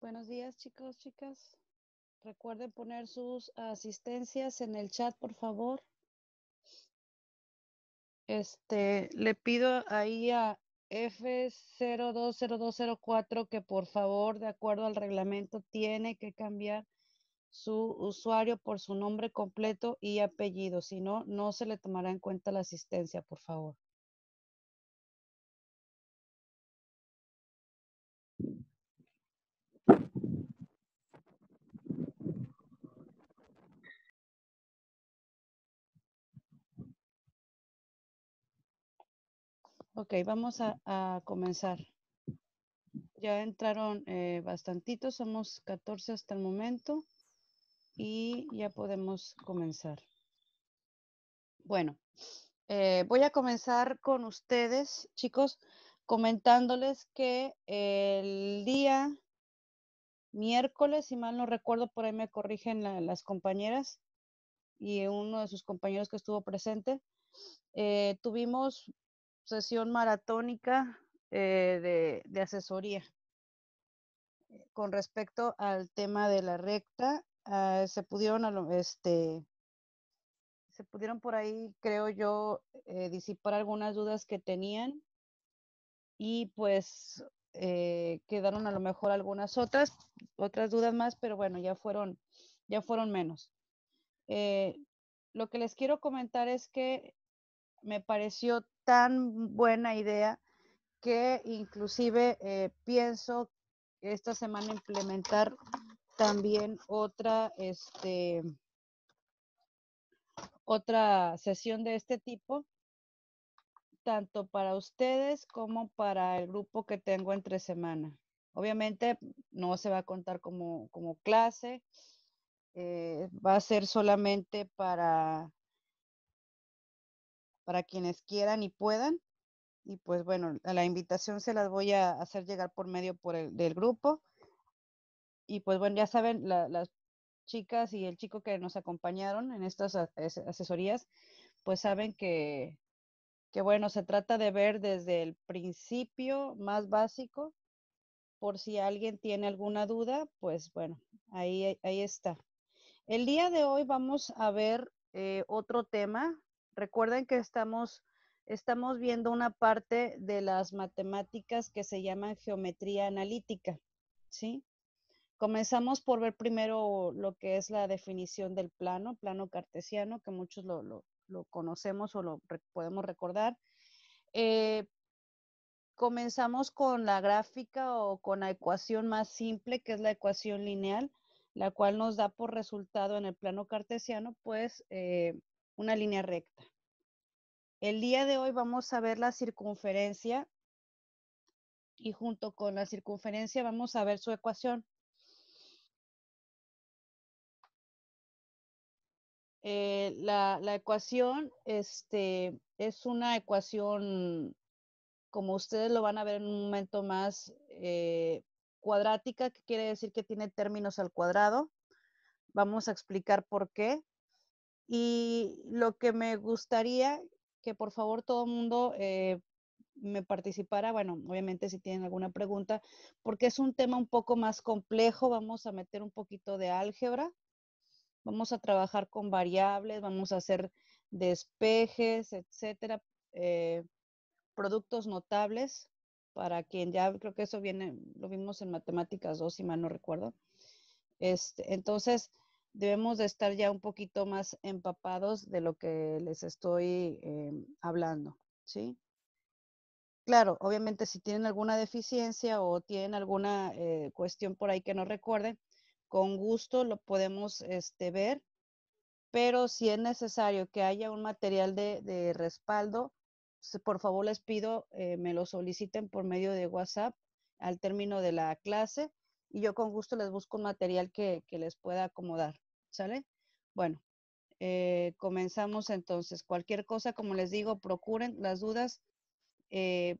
Buenos días, chicos, chicas. Recuerden poner sus asistencias en el chat, por favor. Este, le pido ahí a F020204 que por favor, de acuerdo al reglamento, tiene que cambiar su usuario por su nombre completo y apellido. Si no, no se le tomará en cuenta la asistencia, por favor. Ok, vamos a, comenzar. Ya entraron eh, bastantitos, somos 14 hasta el momento y ya podemos comenzar. Bueno, eh, voy a comenzar con ustedes, chicos, comentándoles que el día miércoles, si mal no recuerdo, por ahí me corrigen las compañeras y uno de sus compañeros que estuvo presente, eh, tuvimos sesión maratónica eh, de, asesoría eh, con respecto al tema de la recta. Ah, se pudieron, este, se pudieron por ahí, creo yo, eh, disipar algunas dudas que tenían y pues quedaron a lo mejor algunas otras, otras dudas más, pero bueno, ya fueron, ya fueron menos. lo que les quiero comentar es que me pareció tan buena idea que inclusive eh, pienso esta semana implementar también otra, este, otra sesión de este tipo, tanto para ustedes como para el grupo que tengo entre semana. Obviamente no se va a contar como, clase, eh, va a ser solamente para para quienes quieran y puedan. Y pues bueno, la invitación se las voy a hacer llegar por medio por del grupo. Y pues bueno, ya saben, las chicas y el chico que nos acompañaron en estas asesorías, pues saben que, bueno, se trata de ver desde el principio más básico, por si alguien tiene alguna duda, pues bueno, ahí, ahí está. El día de hoy vamos a ver eh, otro tema Recuerden que estamos, estamos viendo una parte de las matemáticas que se llaman geometría analítica, ¿sí? Comenzamos por ver primero lo que es la definición del plano, plano cartesiano, que muchos lo, conocemos o lo podemos recordar. Eh, comenzamos con la gráfica o con la ecuación más simple, que es la ecuación lineal, la cual nos da por resultado en el plano cartesiano, pues, eh, una línea recta. El día de hoy vamos a ver la circunferencia y junto con la circunferencia vamos a ver su ecuación. Eh, la, ecuación este, es una ecuación, como ustedes lo van a ver en un momento más, eh, cuadrática, que quiere decir que tiene términos al cuadrado. Vamos a explicar por qué. Y lo que me gustaría que por favor todo el mundo eh, me participara, bueno, obviamente si tienen alguna pregunta, porque es un tema un poco más complejo, vamos a meter un poquito de álgebra, vamos a trabajar con variables, vamos a hacer despejes, etcétera, eh, productos notables, para quien ya creo que eso viene, lo vimos en Matemáticas 2, si mal no recuerdo. Este, entonces, debemos de estar ya un poquito más empapados de lo que les estoy eh, hablando, ¿sí? Claro, obviamente si tienen alguna deficiencia o tienen alguna eh, cuestión por ahí que no recuerden, con gusto lo podemos este, ver, pero si es necesario que haya un material de, respaldo, pues, por favor les pido eh, me lo soliciten por medio de WhatsApp al término de la clase y yo con gusto les busco un material que les pueda acomodar. ¿sale? Bueno, eh, comenzamos entonces. Cualquier cosa, como les digo, procuren las dudas, eh,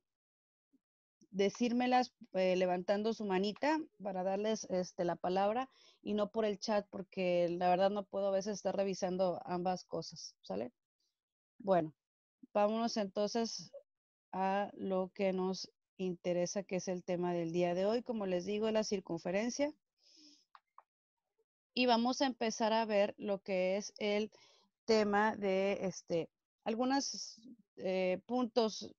decírmelas eh, levantando su manita para darles este, la palabra y no por el chat, porque la verdad no puedo a veces estar revisando ambas cosas, ¿sale? Bueno, vámonos entonces a lo que nos interesa, que es el tema del día de hoy. Como les digo, la circunferencia y vamos a empezar a ver lo que es el tema de este, algunos eh, puntos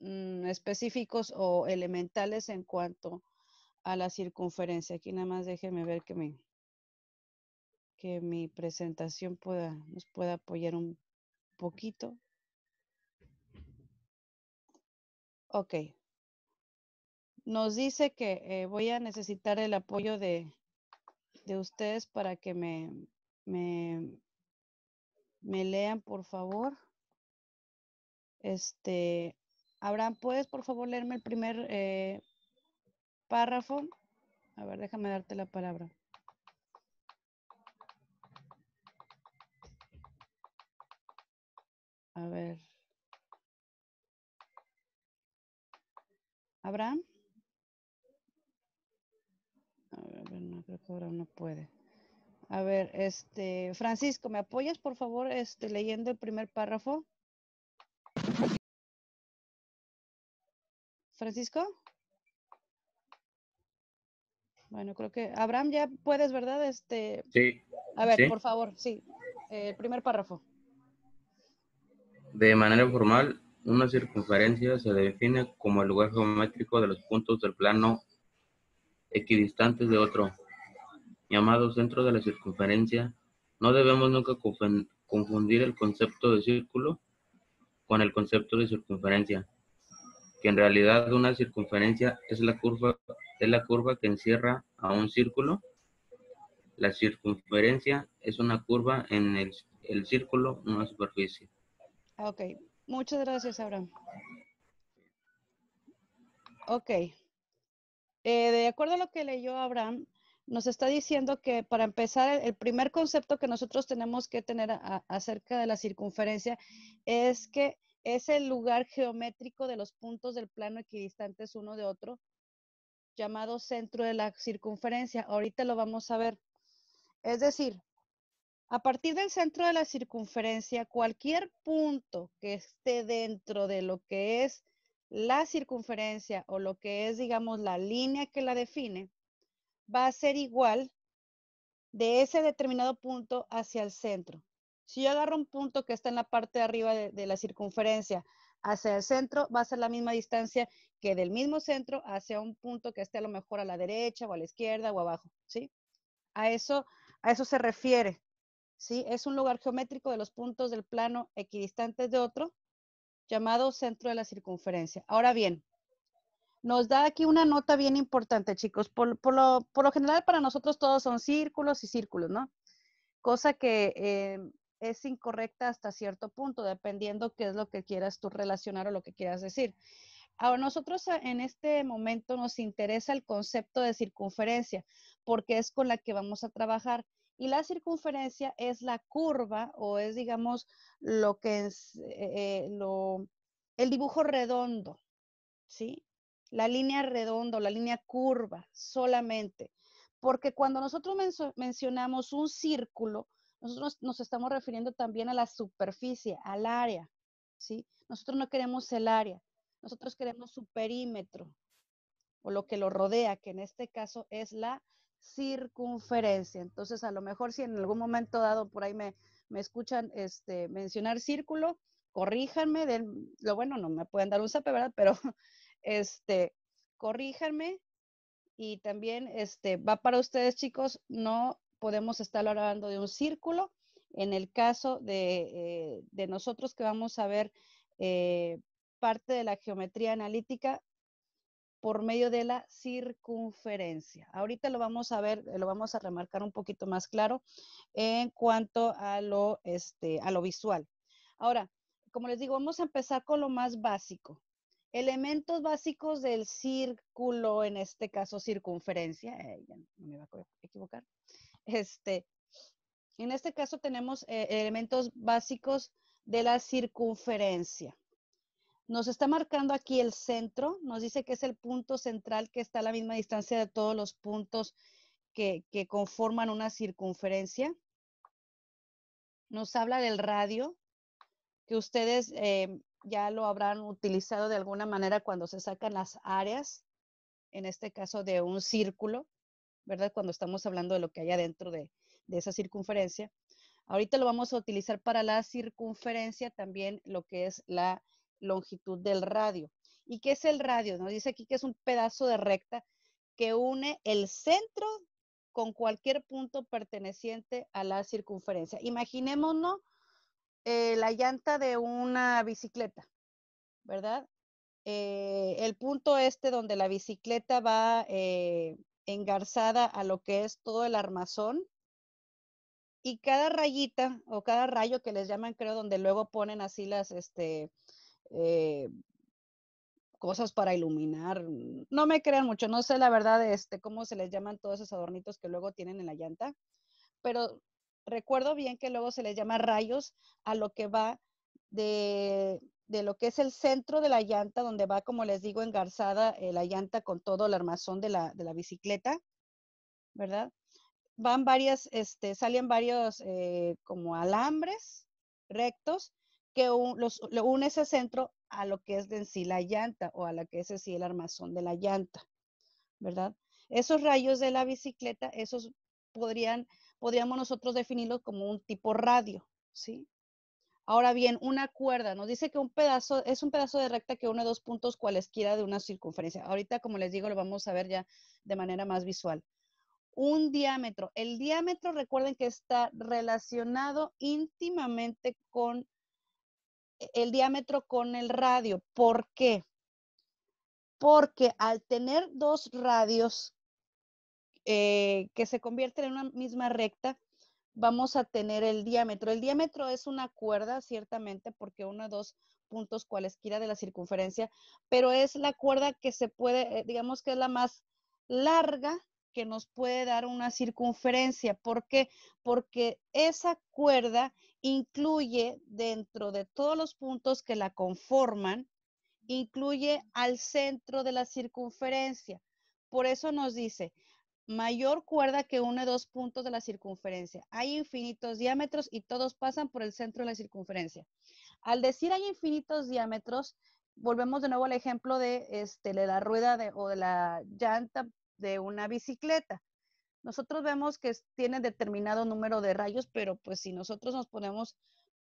mm, específicos o elementales en cuanto a la circunferencia. Aquí nada más déjenme ver que mi, que mi presentación pueda, nos pueda apoyar un poquito. Ok. Nos dice que eh, voy a necesitar el apoyo de, de ustedes para que me, me, lean, por favor. Este, Abraham, ¿puedes por favor leerme el primer eh, párrafo? A ver, déjame darte la palabra. A ver. Abraham. que ahora no puede. A ver, este, Francisco, ¿me apoyas por favor este, leyendo el primer párrafo? Francisco? Bueno, creo que Abraham ya puedes, ¿verdad? Este, sí. A ver, por favor, sí. El primer párrafo. De manera formal, una circunferencia se define como el lugar geométrico de los puntos del plano equidistantes de otro llamados centro de la circunferencia, no debemos nunca confundir el concepto de círculo con el concepto de circunferencia, que en realidad una circunferencia es la curva, es la curva que encierra a un círculo. La circunferencia es una curva en el, el círculo, una superficie. Ah, ok, muchas gracias, Abraham. Ok, eh, de acuerdo a lo que leyó Abraham, nos está diciendo que para empezar, el primer concepto que nosotros tenemos que tener acerca de la circunferencia es que es el lugar geométrico de los puntos del plano equidistantes uno de otro, llamado centro de la circunferencia. Ahorita lo vamos a ver. Es decir, a partir del centro de la circunferencia, cualquier punto que esté dentro de lo que es la circunferencia o lo que es, digamos, la línea que la define, va a ser igual de ese determinado punto hacia el centro. Si yo agarro un punto que está en la parte de arriba de, la circunferencia hacia el centro, va a ser la misma distancia que del mismo centro hacia un punto que esté a lo mejor a la derecha o a la izquierda o abajo, ¿sí? A eso, a eso se refiere, ¿sí? Es un lugar geométrico de los puntos del plano equidistantes de otro, llamado centro de la circunferencia. Ahora bien, nos da aquí una nota bien importante, chicos. Por, lo, general, para nosotros todos son círculos y círculos, ¿no? Cosa que eh, es incorrecta hasta cierto punto, dependiendo qué es lo que quieras tú relacionar o lo que quieras decir. Ahora, nosotros en este momento nos interesa el concepto de circunferencia, porque es con la que vamos a trabajar. Y la circunferencia es la curva o es, digamos, lo que es eh, eh, lo, el dibujo redondo, ¿sí? la línea redonda la línea curva solamente. Porque cuando nosotros mencionamos un círculo, nosotros nos estamos refiriendo también a la superficie, al área, ¿sí? Nosotros no queremos el área, nosotros queremos su perímetro o lo que lo rodea, que en este caso es la circunferencia. Entonces, a lo mejor si en algún momento dado por ahí me, me escuchan este, mencionar círculo, corríjanme, lo bueno, no me pueden dar un sape, ¿verdad? Pero este, corríjanme y también este, va para ustedes chicos, no podemos estar hablando de un círculo. En el caso de, eh, de nosotros que vamos a ver eh, parte de la geometría analítica por medio de la circunferencia. Ahorita lo vamos a ver, lo vamos a remarcar un poquito más claro en cuanto a lo, este, a lo visual. Ahora, como les digo, vamos a empezar con lo más básico elementos básicos del círculo, en este caso circunferencia, eh, equivocar. Este, en este caso tenemos eh, elementos básicos de la circunferencia. Nos está marcando aquí el centro, nos dice que es el punto central que está a la misma distancia de todos los puntos que, conforman una circunferencia. Nos habla del radio, que ustedes eh, ya lo habrán utilizado de alguna manera cuando se sacan las áreas, en este caso de un círculo, ¿verdad? Cuando estamos hablando de lo que hay adentro de, esa circunferencia. Ahorita lo vamos a utilizar para la circunferencia, también lo que es la longitud del radio. ¿Y qué es el radio? Nos dice aquí que es un pedazo de recta que une el centro con cualquier punto perteneciente a la circunferencia. Imaginémonos eh, la llanta de una bicicleta, ¿verdad? Eh, el punto este donde la bicicleta va eh, engarzada a lo que es todo el armazón y cada rayita o cada rayo que les llaman, creo, donde luego ponen así las, este, cosas para iluminar. No me crean mucho, no sé la verdad este, cómo se les llaman todos esos adornitos que luego tienen en la llanta, pero recuerdo bien que luego se les llama rayos a lo que va de, de lo que es el centro de la llanta, donde va, como les digo, engarzada eh, la llanta con todo el armazón de la, de la bicicleta, ¿verdad? Van varias, este, salen varios eh, como alambres rectos que un, los, une ese centro a lo que es de en sí la llanta o a lo que es en sí el armazón de la llanta, ¿verdad? Esos rayos de la bicicleta, esos podrían podríamos nosotros definirlo como un tipo radio, ¿sí? Ahora bien, una cuerda nos dice que un pedazo es un pedazo de recta que une dos puntos cualesquiera de una circunferencia. Ahorita, como les digo, lo vamos a ver ya de manera más visual. Un diámetro. El diámetro, recuerden que está relacionado íntimamente con e, el diámetro con el radio. ¿Por qué? Porque al tener dos radios eh, que se convierte en una misma recta, vamos a tener el diámetro. El diámetro es una cuerda, ciertamente, porque uno dos puntos cualesquiera de la circunferencia, pero es la cuerda que se puede, eh, digamos que es la más larga que nos puede dar una circunferencia. ¿Por qué? Porque esa cuerda incluye dentro de todos los puntos que la conforman, incluye al centro de la circunferencia. Por eso nos dice, mayor cuerda que une dos puntos de la circunferencia. Hay infinitos diámetros y todos pasan por el centro de la circunferencia. Al decir hay infinitos diámetros, volvemos de nuevo al ejemplo de, este, la rueda o de la llanta de una bicicleta. Nosotros vemos que tiene determinado número de rayos, pero pues si nosotros nos ponemos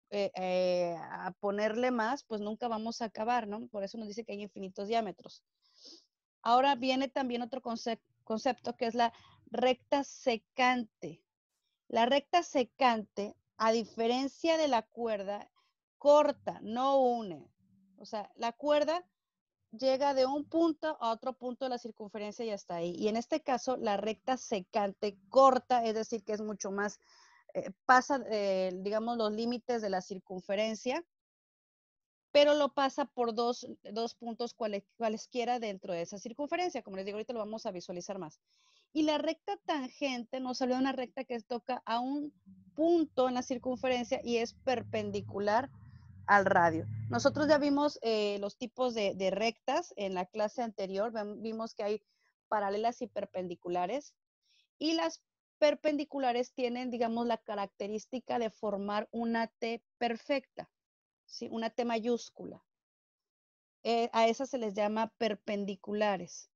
eh, eh, a ponerle más, pues nunca vamos a acabar, ¿no? Por eso nos dice que hay infinitos diámetros. Ahora viene también otro concepto concepto que es la recta secante. La recta secante, a diferencia de la cuerda, corta, no une. O sea, la cuerda llega de un punto a otro punto de la circunferencia y hasta ahí. Y en este caso, la recta secante corta, es decir, que es mucho más, eh, pasa, eh, digamos, los límites de la circunferencia pero lo pasa por dos, puntos cualesquiera dentro de esa circunferencia. Como les digo, ahorita lo vamos a visualizar más. Y la recta tangente nos salió de una recta que toca a un punto en la circunferencia y es perpendicular al radio. Nosotros ya vimos eh, los tipos de, rectas en la clase anterior, vimos que hay paralelas y perpendiculares. Y las perpendiculares tienen, digamos, la característica de formar una T perfecta una T mayúscula. Eh, a esas se les llama perpendiculares,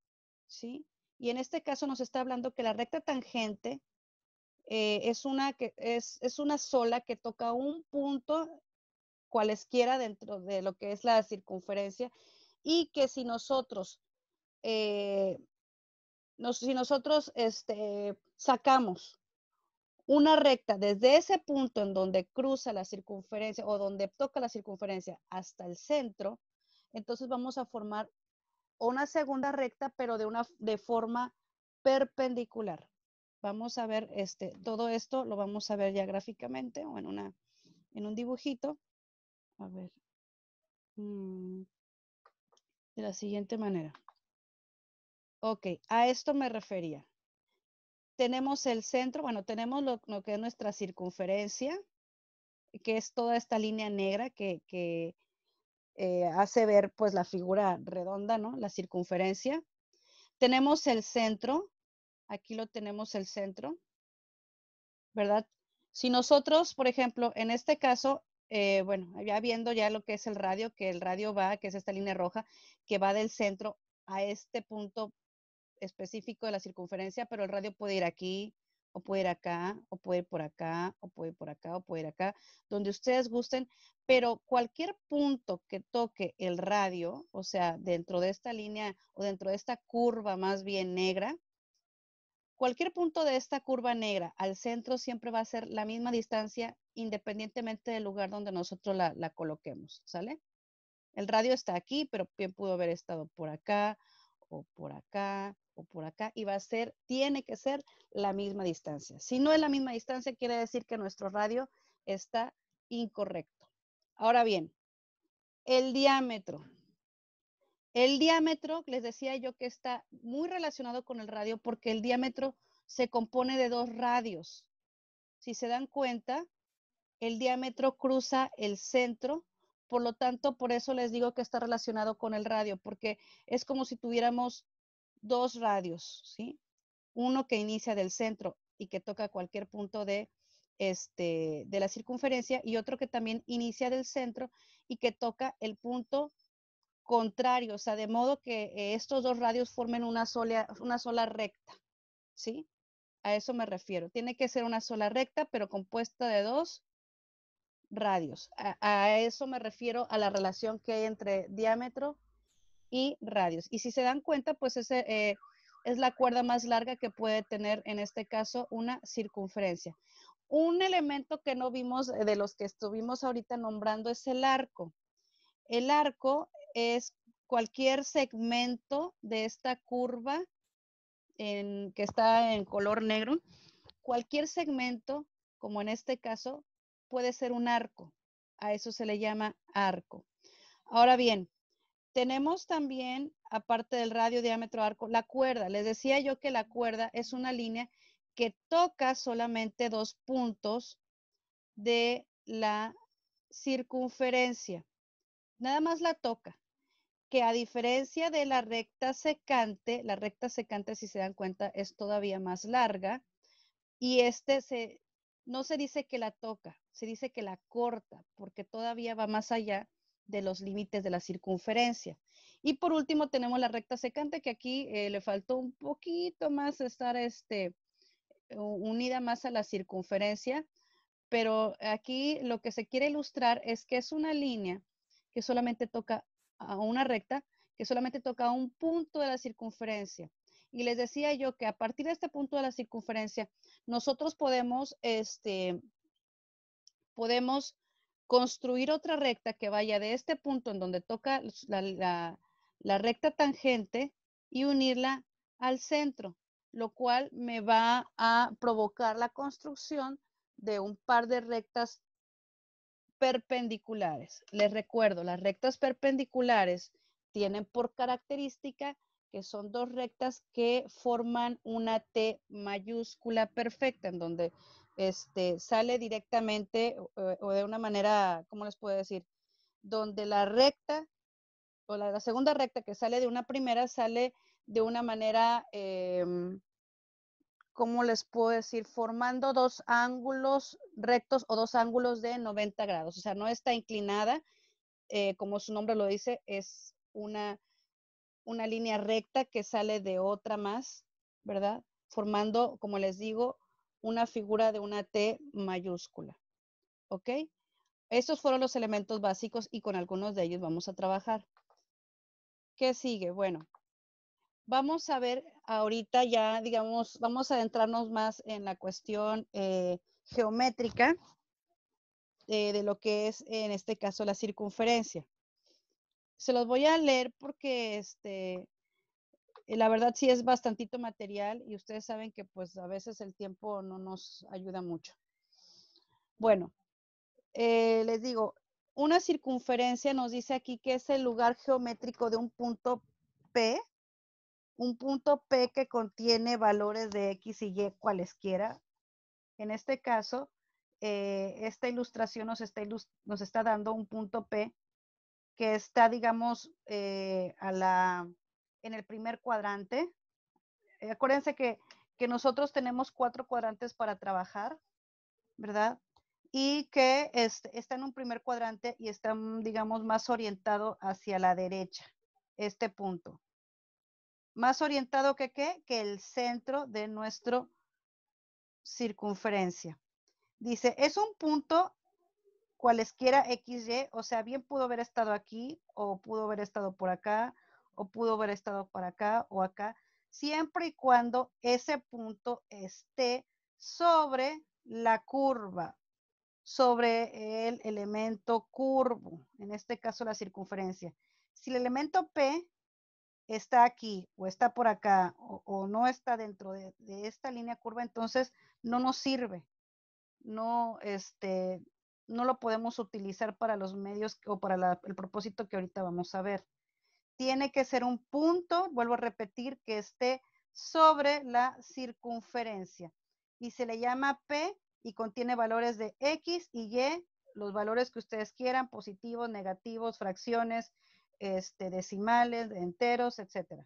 ¿sí? Y en este caso nos está hablando que la recta tangente eh, es, una que, es, una sola que toca un punto cualesquiera dentro de lo que es la circunferencia y que si nosotros, eh, si nosotros este, sacamos una recta desde ese punto en donde cruza la circunferencia o donde toca la circunferencia hasta el centro, entonces vamos a formar una segunda recta, pero de, una, de forma perpendicular. Vamos a ver este, todo esto, lo vamos a ver ya gráficamente o en, una, en un dibujito. A ver. Mm. De la siguiente manera. Ok, a esto me refería. Tenemos el centro, bueno, tenemos lo, que es nuestra circunferencia, que es toda esta línea negra que, eh, hace ver pues la figura redonda, ¿no? La circunferencia. Tenemos el centro, aquí lo tenemos el centro, ¿verdad? Si nosotros, por ejemplo, en este caso, eh, bueno, ya viendo ya lo que es el radio, que el radio va, que es esta línea roja, que va del centro a este punto específico de la circunferencia, pero el radio puede ir aquí, o puede ir acá, o puede ir por acá, o puede ir por acá, o puede ir acá, donde ustedes gusten, pero cualquier punto que toque el radio, o sea, dentro de esta línea o dentro de esta curva más bien negra, cualquier punto de esta curva negra al centro siempre va a ser la misma distancia independientemente del lugar donde nosotros la, coloquemos, ¿sale? El radio está aquí, pero bien pudo haber estado por acá, o por acá, por acá y va a ser, tiene que ser la misma distancia. Si no es la misma distancia, quiere decir que nuestro radio está incorrecto. Ahora bien, el diámetro. El diámetro, les decía yo que está muy relacionado con el radio porque el diámetro se compone de dos radios. Si se dan cuenta, el diámetro cruza el centro, por lo tanto, por eso les digo que está relacionado con el radio, porque es como si tuviéramos dos radios, ¿sí? Uno que inicia del centro y que toca cualquier punto de, este, de la circunferencia y otro que también inicia del centro y que toca el punto contrario, o sea, de modo que estos dos radios formen una sola, una sola recta, ¿sí? A eso me refiero. Tiene que ser una sola recta, pero compuesta de dos radios. A, a, eso me refiero a la relación que hay entre diámetro y radios. Y si se dan cuenta, pues ese, eh, es la cuerda más larga que puede tener, en este caso, una circunferencia. Un elemento que no vimos eh, de los que estuvimos ahorita nombrando es el arco. El arco es cualquier segmento de esta curva en, que está en color negro. Cualquier segmento, como en este caso, puede ser un arco. A eso se le llama arco. Ahora bien, tenemos también, aparte del radio, diámetro, arco, la cuerda. Les decía yo que la cuerda es una línea que toca solamente dos puntos de la circunferencia. Nada más la toca, que a diferencia de la recta secante, la recta secante, si se dan cuenta, es todavía más larga y este se, no se dice que la toca, se dice que la corta, porque todavía va más allá de los límites de la circunferencia. Y por último tenemos la recta secante, que aquí eh, le faltó un poquito más estar este, unida más a la circunferencia, pero aquí lo que se quiere ilustrar es que es una línea que solamente toca a una recta, que solamente toca a un punto de la circunferencia. Y les decía yo que a partir de este punto de la circunferencia, nosotros podemos, este, podemos construir otra recta que vaya de este punto en donde toca la, recta tangente y unirla al centro, lo cual me va a provocar la construcción de un par de rectas perpendiculares. Les recuerdo, las rectas perpendiculares tienen por característica que son dos rectas que forman una T mayúscula perfecta, en donde este, sale directamente o, eh, de una manera, ¿cómo les puedo decir? Donde la recta o la, segunda recta que sale de una primera sale de una manera, em, ¿cómo les puedo decir? Formando dos ángulos rectos o dos ángulos de 90 grados. O sea, no está inclinada, eh, como su nombre lo dice, es una una línea recta que sale de otra más, ¿verdad? Formando, como les digo, una figura de una T mayúscula. ¿Ok? Estos fueron los elementos básicos y con algunos de ellos vamos a trabajar. ¿Qué sigue? Bueno, vamos a ver ahorita ya, digamos, vamos a adentrarnos más en la cuestión eh, geométrica eh, de lo que es en este caso la circunferencia se los voy a leer porque este, eh, la verdad sí es bastantito material y ustedes saben que pues a veces el tiempo no nos ayuda mucho. Bueno, eh, les digo, una circunferencia nos dice aquí que es el lugar geométrico de un punto P, un punto P que contiene valores de X y Y cualesquiera. En este caso, eh, esta ilustración nos está, nos está dando un punto P que está, digamos, eh, a la, en el primer cuadrante. Eh, acuérdense que, nosotros tenemos cuatro cuadrantes para trabajar, ¿verdad? y que está en un primer cuadrante y está, mm, digamos, más orientado hacia la derecha, este punto. Más orientado que qué? Que el centro de nuestro circunferencia. Dice, es un punto cualesquiera XY, o sea, bien pudo haber estado aquí, o pudo haber estado por acá, o pudo haber estado para acá o acá, siempre y cuando ese punto esté sobre la curva, sobre el elemento curvo, en este caso la circunferencia. Si el elemento P está aquí o está por acá o, no está dentro de, esta línea curva, entonces no nos sirve. No, este, no lo podemos utilizar para los medios o para el propósito que ahorita vamos a ver. Tiene que ser un punto, vuelvo a repetir, que esté sobre la circunferencia y se le llama P y contiene valores de X y Y, los valores que ustedes quieran, positivos, negativos, fracciones, este, decimales, enteros, etcétera.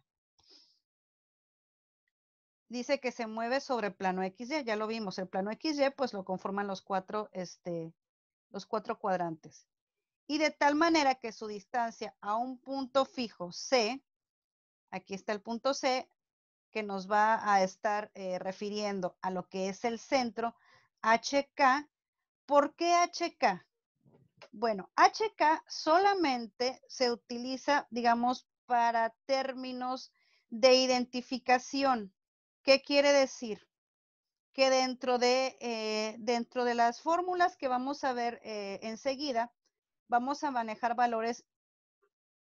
Dice que se mueve sobre el plano XY, ya lo vimos, el plano XY pues lo conforman los cuatro este, los cuatro cuadrantes. Y de tal manera que su distancia a un punto fijo C, aquí está el punto C, que nos va a estar eh, refiriendo a lo que es el centro, HK. ¿Por qué HK? Bueno, HK solamente se utiliza, digamos, para términos de identificación. ¿Qué quiere decir? que dentro de, eh, dentro de las fórmulas que vamos a ver eh, enseguida, vamos a manejar valores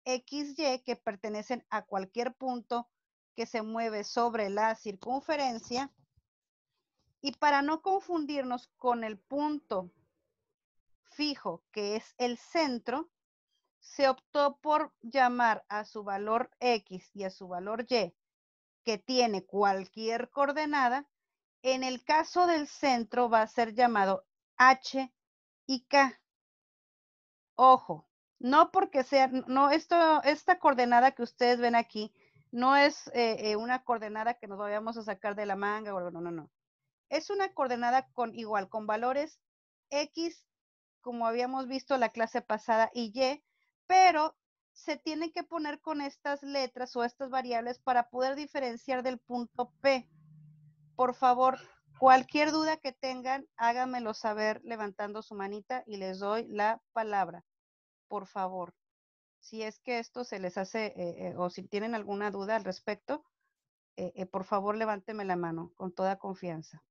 XY que pertenecen a cualquier punto que se mueve sobre la circunferencia. Y para no confundirnos con el punto fijo, que es el centro, se optó por llamar a su valor X y a su valor Y, que tiene cualquier coordenada, en el caso del centro va a ser llamado H y K. Ojo, no porque sea, no, esto, esta coordenada que ustedes ven aquí no es eh, eh, una coordenada que nos vayamos a sacar de la manga, o no, no, no. Es una coordenada con igual, con valores X, como habíamos visto en la clase pasada, y Y, pero se tiene que poner con estas letras o estas variables para poder diferenciar del punto P por favor, cualquier duda que tengan, háganmelo saber levantando su manita y les doy la palabra. Por favor, si es que esto se les hace eh, eh, o si tienen alguna duda al respecto, eh, por favor levánteme la mano con toda confianza.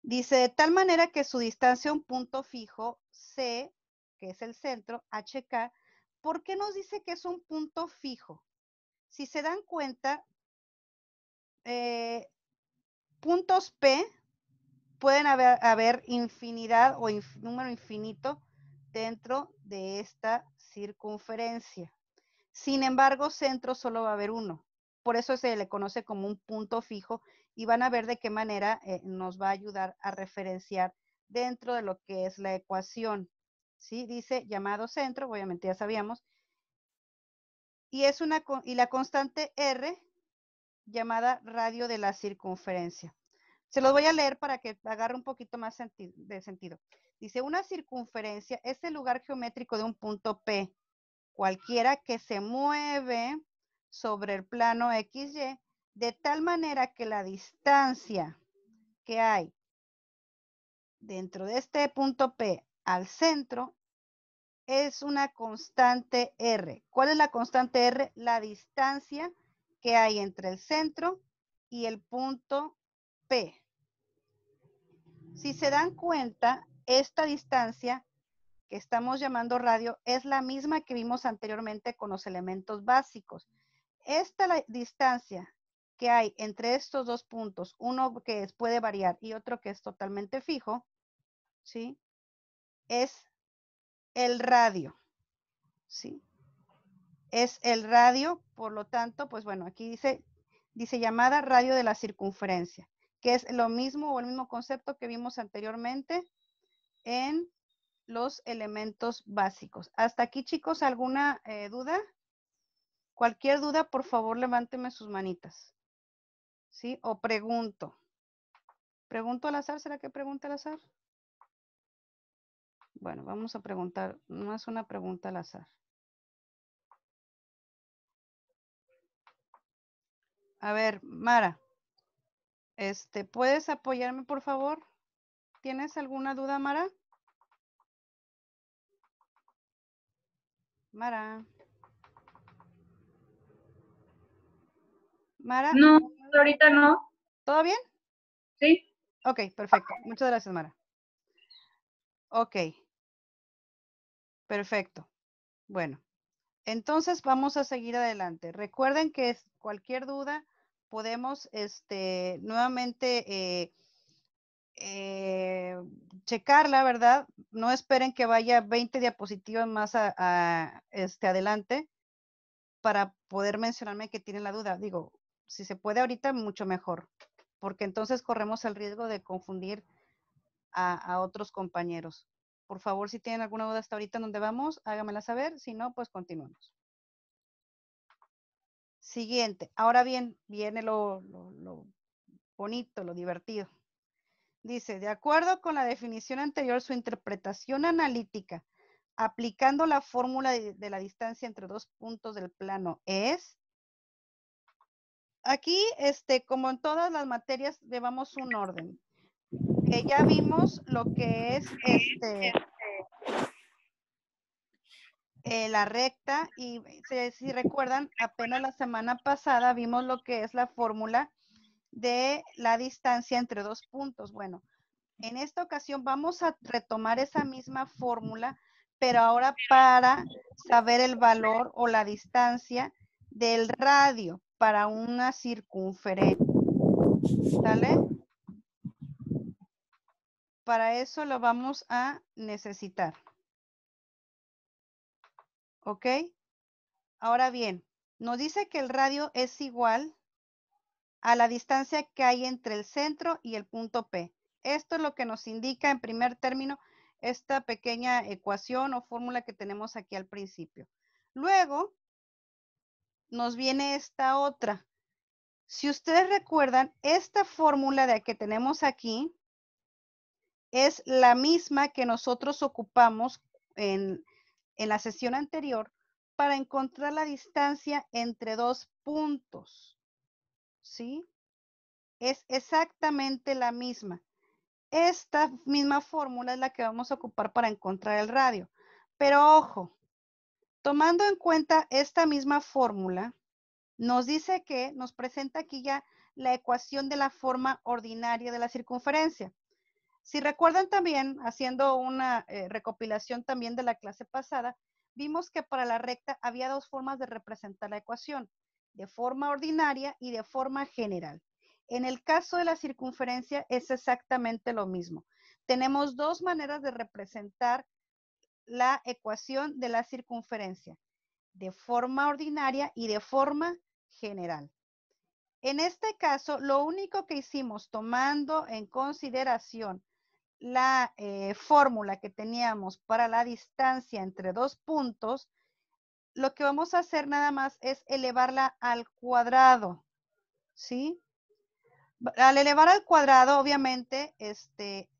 Dice, de tal manera que su distancia a un punto fijo, C, que es el centro, HK, ¿por qué nos dice que es un punto fijo? Si se dan cuenta, eh, puntos P pueden haber, infinidad o número infinito dentro de esta circunferencia. Sin embargo, centro solo va a haber uno. Por eso se le conoce como un punto fijo y van a ver de qué manera eh, nos va a ayudar a referenciar dentro de lo que es la ecuación. ¿Sí? Dice llamado centro, obviamente ya sabíamos. Y, es una, y la constante R llamada radio de la circunferencia. Se los voy a leer para que agarre un poquito más de sentido. Dice, una circunferencia es el lugar geométrico de un punto P, cualquiera que se mueve sobre el plano XY, de tal manera que la distancia que hay dentro de este punto P al centro es una constante R. ¿Cuál es la constante R? La distancia que hay entre el centro y el punto P. Si se dan cuenta, esta distancia que estamos llamando radio es la misma que vimos anteriormente con los elementos básicos. Esta la distancia que hay entre estos dos puntos, uno que puede variar y otro que es totalmente fijo, ¿sí? Es el radio, ¿sí? es el radio, por lo tanto, pues bueno, aquí dice, dice llamada radio de la circunferencia, que es lo mismo o el mismo concepto que vimos anteriormente en los elementos básicos. Hasta aquí, chicos, ¿alguna eh, duda? Cualquier duda, por favor, levánteme sus manitas. ¿Sí? O pregunto. ¿Pregunto al azar? ¿Será que pregunta al azar? Bueno, vamos a preguntar, no es una pregunta al azar. A ver, Mara, este, ¿puedes apoyarme, por favor? ¿Tienes alguna duda, Mara? Mara. Mara. No, ahorita no. ¿Todo bien? Sí. Ok, perfecto. Muchas gracias, Mara. Ok. Perfecto. Bueno, entonces vamos a seguir adelante. Recuerden que cualquier duda, podemos este, nuevamente eh, eh, checarla, ¿verdad? No esperen que vaya 20 diapositivas más a, este, adelante para poder mencionarme que tienen la duda. Digo, si se puede ahorita, mucho mejor, porque entonces corremos el riesgo de confundir a, otros compañeros. Por favor, si tienen alguna duda hasta ahorita en donde vamos, hágamela saber. Si no, pues continuamos. Siguiente. Ahora bien, viene lo, bonito, lo divertido. Dice, de acuerdo con la definición anterior, su interpretación analítica, aplicando la fórmula de, la distancia entre dos puntos del plano es... Aquí, este, como en todas las materias, llevamos un orden. Que ya vimos lo que es este, eh, la recta y eh, si, recuerdan, apenas la semana pasada vimos lo que es la fórmula de la distancia entre dos puntos. Bueno, en esta ocasión vamos a retomar esa misma fórmula, pero ahora para saber el valor o la distancia del radio para una circunferencia. ¿Sale? Para eso lo vamos a necesitar. ¿Ok? Ahora bien, nos dice que el radio es igual a la distancia que hay entre el centro y el punto P. Esto es lo que nos indica en primer término esta pequeña ecuación o fórmula que tenemos aquí al principio. Luego, nos viene esta otra. Si ustedes recuerdan, esta fórmula de que tenemos aquí es la misma que nosotros ocupamos en, en la sesión anterior para encontrar la distancia entre dos puntos. ¿Sí? Es exactamente la misma. Esta misma fórmula es la que vamos a ocupar para encontrar el radio. Pero ojo, tomando en cuenta esta misma fórmula, nos dice que nos presenta aquí ya la ecuación de la forma ordinaria de la circunferencia. Si recuerdan también, haciendo una eh, recopilación también de la clase pasada, vimos que para la recta había dos formas de representar la ecuación, de forma ordinaria y de forma general. En el caso de la circunferencia es exactamente lo mismo. Tenemos dos maneras de representar la ecuación de la circunferencia, de forma ordinaria y de forma general. En este caso, lo único que hicimos tomando en consideración la eh, fórmula que teníamos para la distancia entre dos puntos, lo que vamos a hacer nada más es elevarla al cuadrado, ¿sí? Al elevar al cuadrado, obviamente, este,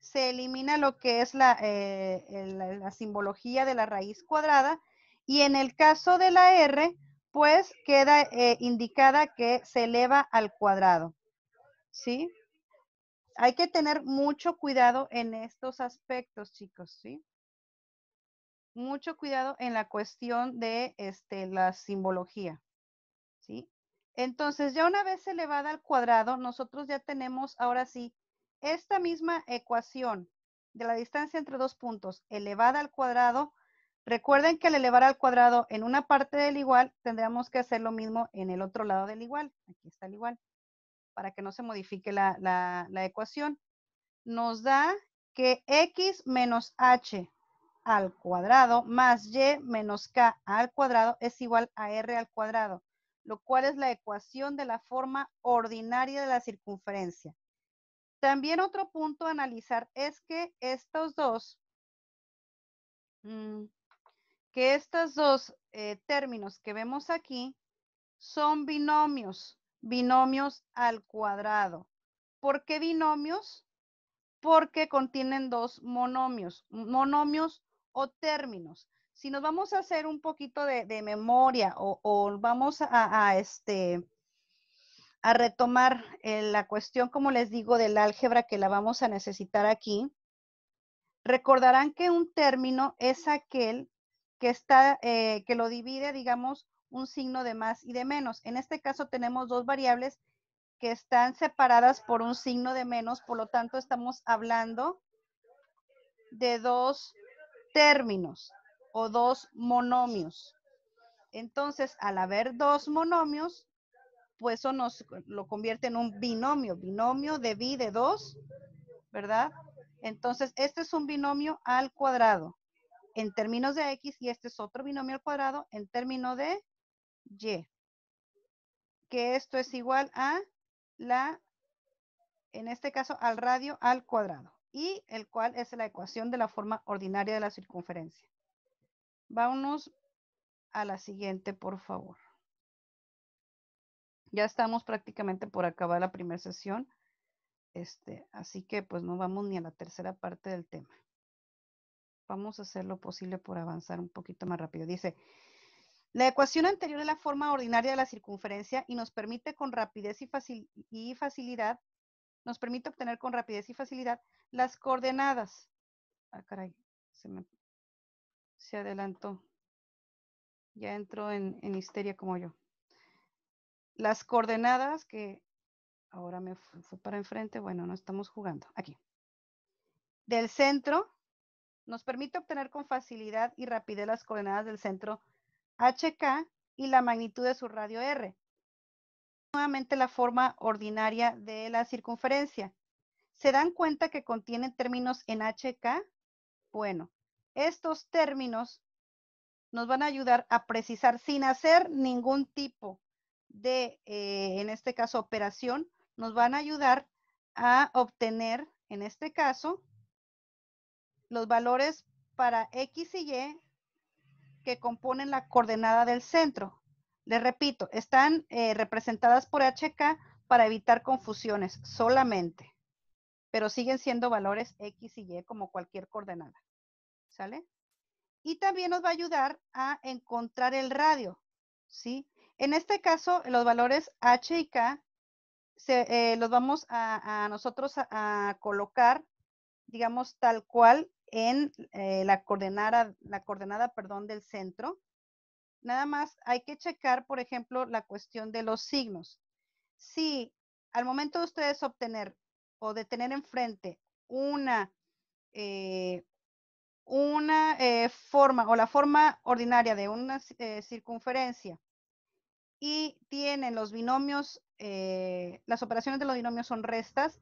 se elimina lo que es la, eh, la simbología de la raíz cuadrada y en el caso de la R, pues queda eh, indicada que se eleva al cuadrado. ¿Sí? Hay que tener mucho cuidado en estos aspectos, chicos, ¿sí? Mucho cuidado en la cuestión de este, la simbología, ¿sí? Entonces, ya una vez elevada al cuadrado, nosotros ya tenemos ahora sí esta misma ecuación de la distancia entre dos puntos elevada al cuadrado Recuerden que al elevar al cuadrado en una parte del igual, tendríamos que hacer lo mismo en el otro lado del igual. Aquí está el igual, para que no se modifique la, ecuación. Nos da que x menos h al cuadrado más y menos k al cuadrado es igual a r al cuadrado, lo cual es la ecuación de la forma ordinaria de la circunferencia. También otro punto a analizar es que estos dos, mm, que estos dos eh, términos que vemos aquí son binomios, binomios al cuadrado. ¿Por qué binomios? Porque contienen dos monomios, monomios o términos. Si nos vamos a hacer un poquito de, memoria o, vamos a, este, a retomar eh, la cuestión, como les digo, del álgebra que la vamos a necesitar aquí, recordarán que un término es aquel que, está, eh, que lo divide, digamos, un signo de más y de menos. En este caso tenemos dos variables que están separadas por un signo de menos, por lo tanto estamos hablando de dos términos o dos monomios. Entonces, al haber dos monomios, pues eso nos lo convierte en un binomio, binomio de b de 2, ¿verdad? Entonces, este es un binomio al cuadrado en términos de X y este es otro binomio al cuadrado en términos de Y. Que esto es igual a la, en este caso, al radio al cuadrado. Y el cual es la ecuación de la forma ordinaria de la circunferencia. Vámonos a la siguiente, por favor. Ya estamos prácticamente por acabar la primera sesión. Este, así que pues no vamos ni a la tercera parte del tema. Vamos a hacer lo posible por avanzar un poquito más rápido. Dice, la ecuación anterior es la forma ordinaria de la circunferencia y nos permite con rapidez y, facilidad, nos permite obtener con rapidez y facilidad las coordenadas. Ah, caray, se me se adelantó. Ya entró en histeria como yo. Las coordenadas que ahora me fue para enfrente, bueno, no estamos jugando. Aquí. Del centro nos permite obtener con facilidad y rapidez las coordenadas del centro HK y la magnitud de su radio R. Nuevamente la forma ordinaria de la circunferencia. ¿Se dan cuenta que contienen términos en HK? Bueno, estos términos nos van a ayudar a precisar sin hacer ningún tipo de, eh, en este caso, operación, nos van a ayudar a obtener, en este caso, los valores para X y Y que componen la coordenada del centro. Les repito, están eh, representadas por HK para evitar confusiones solamente, pero siguen siendo valores X y Y como cualquier coordenada. ¿Sale? Y también nos va a ayudar a encontrar el radio, ¿sí? En este caso, los valores H y K eh, los vamos a, nosotros a colocar, digamos, tal cual en eh, la coordenada, la coordenada perdón, del centro. Nada más hay que checar, por ejemplo, la cuestión de los signos. Si al momento de ustedes obtener o de tener enfrente una, eh, una eh, forma o la forma ordinaria de una circunferencia y tienen los binomios, las operaciones de los binomios son restas,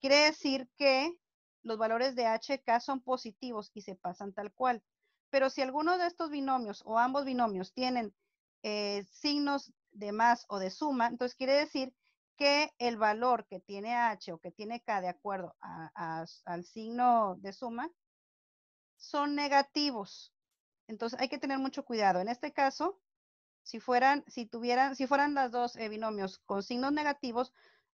quiere decir que los valores de h, k son positivos y se pasan tal cual. Pero si alguno de estos binomios o ambos binomios tienen eh, signos de más o de suma, entonces quiere decir que el valor que tiene H o que tiene K de acuerdo al signo de suma son negativos. Entonces hay que tener mucho cuidado. En este caso, si fueran, si tuvieran, si fueran las dos eh, binomios con signos negativos,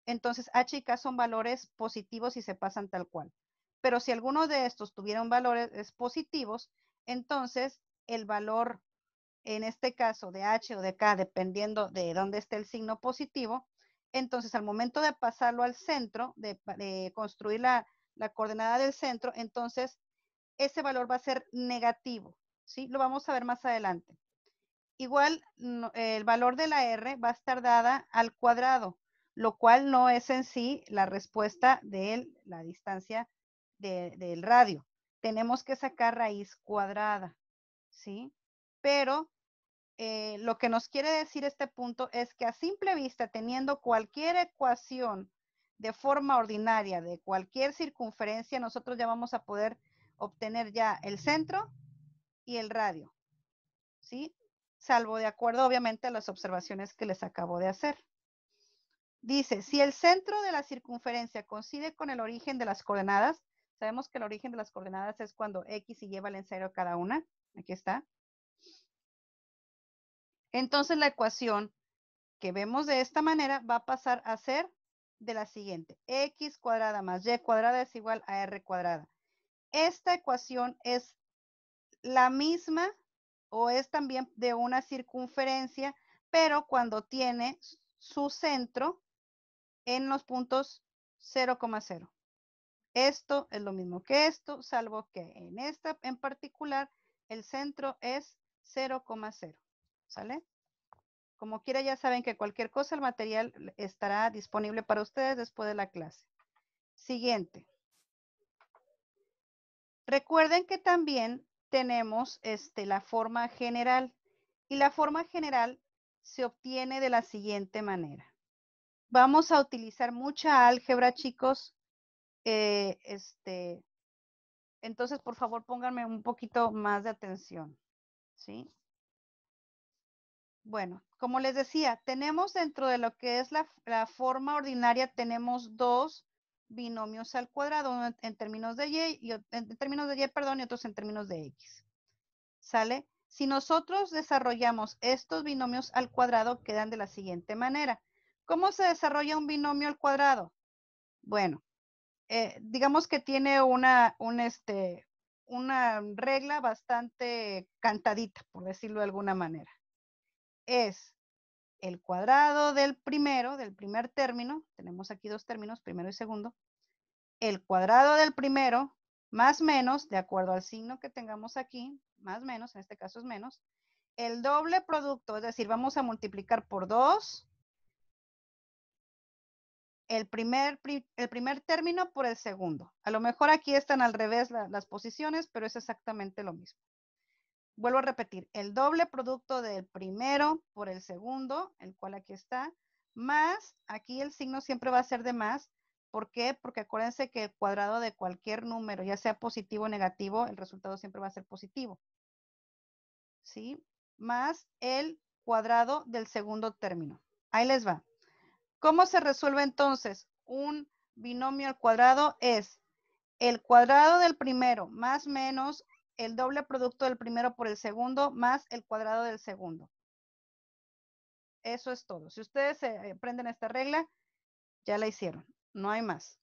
entonces H y K son valores positivos y se pasan tal cual. Pero si alguno de estos tuvieron valores positivos, entonces el valor, en este caso de H o de K, dependiendo de dónde esté el signo positivo, entonces al momento de pasarlo al centro, de, construir la, coordenada del centro, entonces ese valor va a ser negativo, ¿sí? Lo vamos a ver más adelante. Igual, el valor de la R va a estar dada al cuadrado, lo cual no es en sí la respuesta de la distancia del radio. Tenemos que sacar raíz cuadrada, ¿sí? Pero eh, lo que nos quiere decir este punto es que a simple vista, teniendo cualquier ecuación de forma ordinaria de cualquier circunferencia, nosotros ya vamos a poder obtener ya el centro y el radio, ¿sí? Salvo de acuerdo, obviamente, a las observaciones que les acabo de hacer. Dice, si el centro de la circunferencia coincide con el origen de las coordenadas, Sabemos que el origen de las coordenadas es cuando X y Y valen 0 cada una. Aquí está. Entonces la ecuación que vemos de esta manera va a pasar a ser de la siguiente. X cuadrada más Y cuadrada es igual a R cuadrada. Esta ecuación es la misma o es también de una circunferencia, pero cuando tiene su centro en los puntos 0,0. Esto es lo mismo que esto, salvo que en esta en particular el centro es 0,0. ¿Sale? Como quiera ya saben que cualquier cosa, el material estará disponible para ustedes después de la clase. Siguiente. Recuerden que también tenemos este, la forma general y la forma general se obtiene de la siguiente manera. Vamos a utilizar mucha álgebra, chicos, eh, este, entonces, por favor, pónganme un poquito más de atención. ¿Sí? Bueno, como les decía, tenemos dentro de lo que es la, forma ordinaria, tenemos dos binomios al cuadrado, en, términos de y, y en términos de y, perdón, y otros en términos de x. ¿Sale? Si nosotros desarrollamos estos binomios al cuadrado, quedan de la siguiente manera. ¿Cómo se desarrolla un binomio al cuadrado? Bueno, eh, digamos que tiene una, este, una regla bastante cantadita, por decirlo de alguna manera. Es el cuadrado del primero, del primer término, tenemos aquí dos términos, primero y segundo, el cuadrado del primero más menos, de acuerdo al signo que tengamos aquí, más menos, en este caso es menos, el doble producto, es decir, vamos a multiplicar por 2 el primer, el primer término por el segundo. A lo mejor aquí están al revés las posiciones, pero es exactamente lo mismo. Vuelvo a repetir, el doble producto del primero por el segundo, el cual aquí está, más, aquí el signo siempre va a ser de más. ¿Por qué? Porque acuérdense que el cuadrado de cualquier número, ya sea positivo o negativo, el resultado siempre va a ser positivo. ¿Sí? Más el cuadrado del segundo término. Ahí les va. ¿Cómo se resuelve entonces? Un binomio al cuadrado es el cuadrado del primero más menos el doble producto del primero por el segundo más el cuadrado del segundo. Eso es todo. Si ustedes eh, aprenden esta regla, ya la hicieron. No hay más.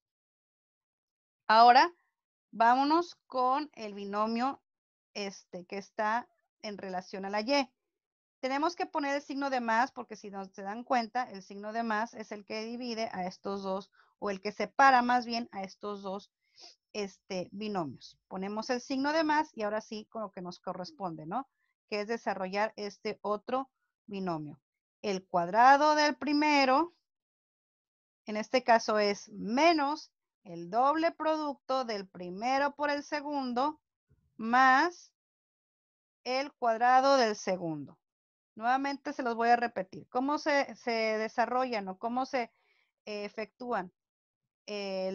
Ahora, vámonos con el binomio este que está en relación a la Y. Tenemos que poner el signo de más porque si no se dan cuenta, el signo de más es el que divide a estos dos o el que separa más bien a estos dos este, binomios. Ponemos el signo de más y ahora sí con lo que nos corresponde, ¿no? Que es desarrollar este otro binomio. El cuadrado del primero, en este caso es menos el doble producto del primero por el segundo más el cuadrado del segundo. Nuevamente se los voy a repetir. ¿Cómo se, desarrollan o cómo se eh, efectúan eh,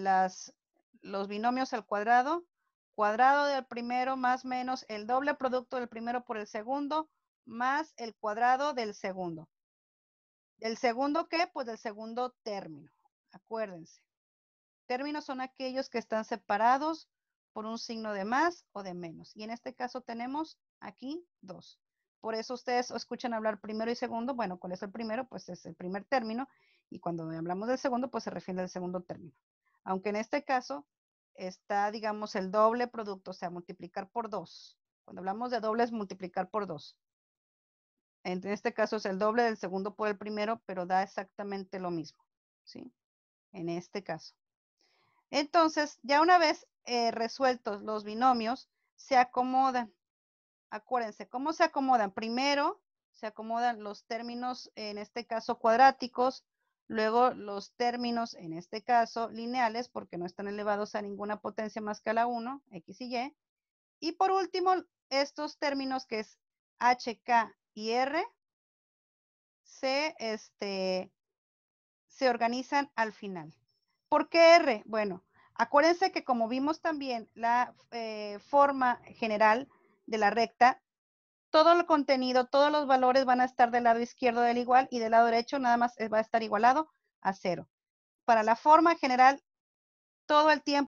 los binomios al cuadrado? Cuadrado del primero más menos el doble producto del primero por el segundo más el cuadrado del segundo. ¿El segundo qué? Pues del segundo término. Acuérdense. Términos son aquellos que están separados por un signo de más o de menos. Y en este caso tenemos aquí dos. Por eso ustedes escuchan hablar primero y segundo. Bueno, ¿cuál es el primero? Pues es el primer término. Y cuando hablamos del segundo, pues se refiere al segundo término. Aunque en este caso está, digamos, el doble producto, o sea, multiplicar por dos. Cuando hablamos de doble es multiplicar por dos. En este caso es el doble del segundo por el primero, pero da exactamente lo mismo, ¿sí? En este caso. Entonces, ya una vez eh, resueltos los binomios, se acomodan acuérdense, ¿cómo se acomodan? Primero se acomodan los términos, en este caso cuadráticos, luego los términos, en este caso lineales, porque no están elevados a ninguna potencia más que a la 1, x y y. Y por último, estos términos que es HK y r, se, este, se organizan al final. ¿Por qué r? Bueno, acuérdense que como vimos también la eh, forma general, de la recta, todo el contenido, todos los valores van a estar del lado izquierdo del igual y del lado derecho nada más eh, va a estar igualado a cero. Para la forma general, todo el tiempo